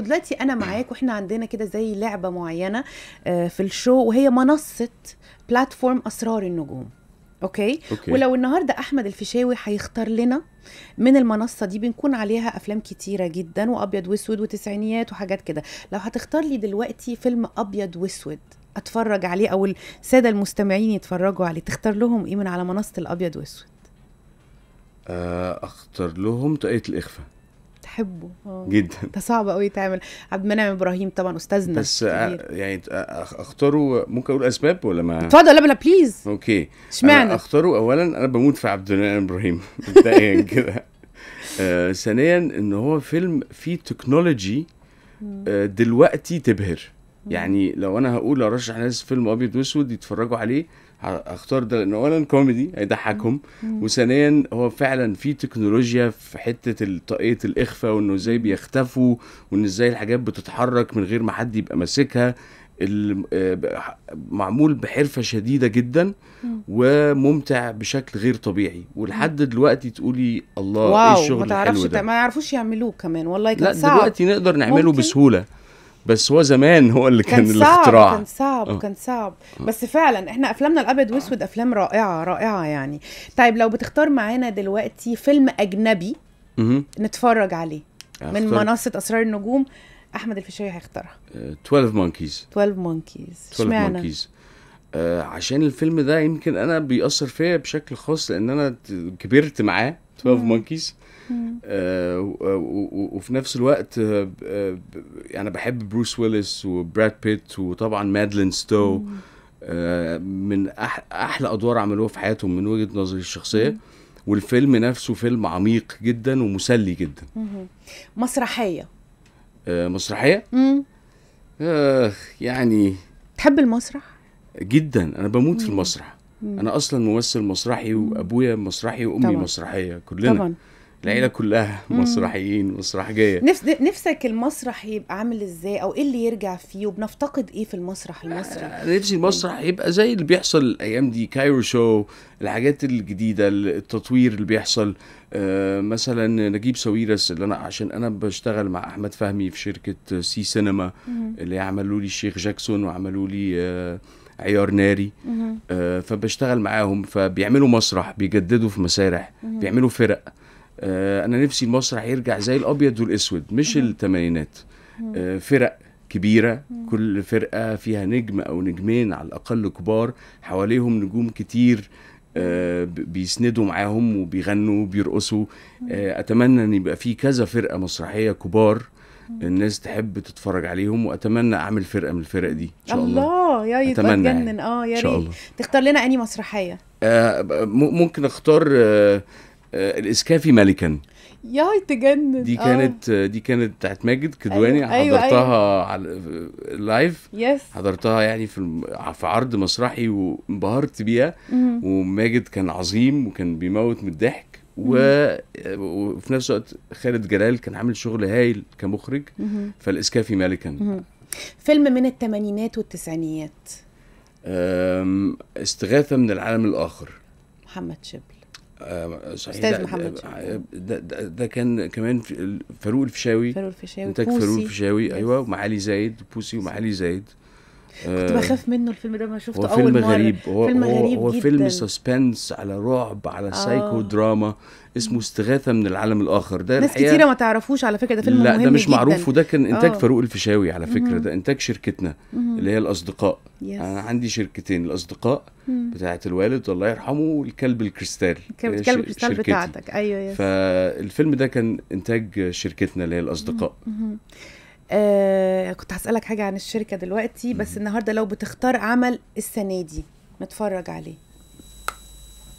ودلوقتي انا معاك واحنا عندنا كده زي لعبه معينه آه، في الشو وهي منصه بلاتفورم اسرار النجوم أوكي؟, اوكي ولو النهارده احمد الفيشاوي هيختار لنا من المنصه دي بنكون عليها افلام كتيره جدا وابيض واسود وتسعينيات وحاجات كده لو هتختار لي دلوقتي فيلم ابيض واسود اتفرج عليه او الساده المستمعين يتفرجوا عليه تختار لهم ايه من على منصه الابيض واسود آه، اختار لهم طاقية الاخفاء بتحبه أوه. جدا ده صعب قوي تعمل عبد المنعم ابراهيم طبعا استاذنا بس آه، يعني آه، اختاره ممكن اقول اسباب ولا ما اتفضل لا بليز اوكي اشمعنى اختاره اولا انا بموت في عبد المنعم ابراهيم مبدئيا كده آه ثانيا ان هو فيلم فيه تكنولوجي آه دلوقتي تبهر يعني لو انا هقول ارشح ناس فيلم ابيض واسود يتفرجوا عليه هختار ده لانه اولا كوميدي هيضحكهم وثانيا هو فعلا في تكنولوجيا في حته طاقيه الاخفاء وانه ازاي بيختفوا وان ازاي الحاجات بتتحرك من غير ما حد يبقى ماسكها آه، معمول بحرفه شديده جدا وممتع بشكل غير طبيعي ولحد دلوقتي تقولي الله إيه واو ايه الشغل ما تعرفش الحلو ده ما يعرفوش يعملوه كمان والله كان لا صعب دلوقتي نقدر نعمله ممكن. بسهوله بس هو زمان هو اللي كان, كان الاختراع كان صعب أوه. كان صعب بس فعلا احنا افلامنا الابيض واسود آه. افلام رائعه رائعه يعني طيب لو بتختار معانا دلوقتي فيلم اجنبي م -م. نتفرج عليه أختار. من منصه اسرار النجوم احمد الفيشاوي هيختارها 12 مونكيز 12 مونكيز 12 مونكيز عشان الفيلم ده يمكن انا بيأثر فيا بشكل خاص لان انا كبرت معاه 12 مونكيز آه، آه، وفي نفس الوقت انا آه، يعني بحب بروس ويلس وبراد بيت وطبعا مادلين ستو من احلى ادوار عملوها في حياتهم من وجهه نظري الشخصيه والفيلم نفسه فيلم عميق جدا ومسلي جدا مسرحيه مسرحيه يعني تحب المسرح جدا انا بموت في المسرح انا اصلا ممثل مسرحي وابويا مسرحي وامي طبعًا. مسرحيه كلنا طبعا العيله كلها مسرحيين مسرحجيه نفس نفسك المسرح يبقى عامل ازاي او ايه اللي يرجع فيه وبنفتقد ايه في المسرح المصري انا آه، نفسي المسرح يبقى زي اللي بيحصل الايام دي كايرو شو الحاجات الجديده التطوير اللي بيحصل آه مثلا نجيب سويرس اللي انا عشان انا بشتغل مع احمد فهمي في شركه سي سينما مم. اللي عملوا لي الشيخ جاكسون وعملوا لي آه عيار ناري آه فبشتغل معاهم فبيعملوا مسرح بيجددوا في مسارح بيعملوا فرق آه انا نفسي المسرح يرجع زي الابيض والاسود مش الثمانينات آه فرق كبيرة كل فرقة فيها نجم أو نجمين على الأقل كبار حواليهم نجوم كتير آه، بيسندوا معاهم وبيغنوا وبيرقصوا آه، أتمنى أن يبقى في كذا فرقة مسرحية كبار الناس تحب تتفرج عليهم واتمنى اعمل فرقه من الفرق دي ان شاء الله الله يا يبقى يعني. اه يا ريت تختار لنا اني مسرحيه آه ممكن اختار آه آه الاسكافي ملكا يا تجنن دي آه. كانت آه. دي كانت بتاعت ماجد كدواني أيوة. أيوة. أيوة. حضرتها على لايف يس حضرتها يعني في في عرض مسرحي وانبهرت بيها وماجد كان عظيم وكان بيموت من الضحك وفي نفس الوقت خالد جلال كان عامل شغل هايل كمخرج فالاسكافي مالكا فيلم من الثمانينات والتسعينيات استغاثه من العالم الاخر محمد شبل صحيح استاذ محمد شبل ده, ده, ده كان كمان فاروق الفشاوي فاروق الفشاوي انتاج فاروق الفشاوي ايوه ومعالي زايد بوسي ومعالي زايد كنت آه، بخاف منه الفيلم ده ما شفته اول فيلم مره غريب. هو فيلم غريب هو, هو فيلم سسبنس على رعب على آه. سايكو دراما اسمه استغاثه من العالم الاخر ده ناس كتيره ما تعرفوش على فكره ده فيلم لا مهم ده مش جداً. معروف وده كان آه. انتاج آه. فاروق الفيشاوي على فكره ده انتاج شركتنا مم. اللي هي الاصدقاء يس. انا عندي شركتين الاصدقاء بتاعه الوالد الله يرحمه والكلب الكريستال الكلب آه، الكريستال بتاعتك ايوه يس. فالفيلم ده كان انتاج شركتنا اللي هي الاصدقاء مم. مم. آه، كنت هسألك حاجة عن الشركة دلوقتي بس النهاردة لو بتختار عمل السنة دي نتفرج عليه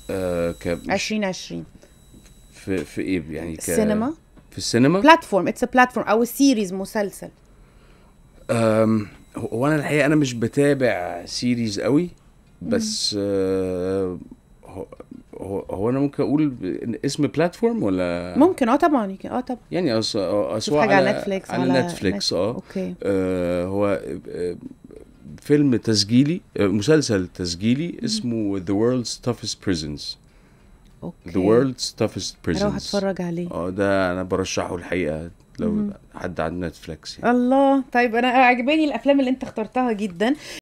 آه، عشرين ك 2020 في في ايه يعني ك... السينما في السينما بلاتفورم اتس بلاتفورم او سيريز مسلسل أم... هو انا الحقيقه انا مش بتابع سيريز قوي بس آه، هو هو انا ممكن اقول اسم بلاتفورم ولا ممكن اه طبعا اه طبعا يعني اسوا على, على نتفليكس على نتفليكس اه اوكي آه، هو آه، فيلم تسجيلي آه، مسلسل تسجيلي اسمه The World's toughest Prisons اوكي The World's toughest Prisons اروح اتفرج عليه اه ده انا برشحه الحقيقه لو مم. حد عنده نتفليكس يعني. الله طيب انا عجباني الافلام اللي انت اخترتها جدا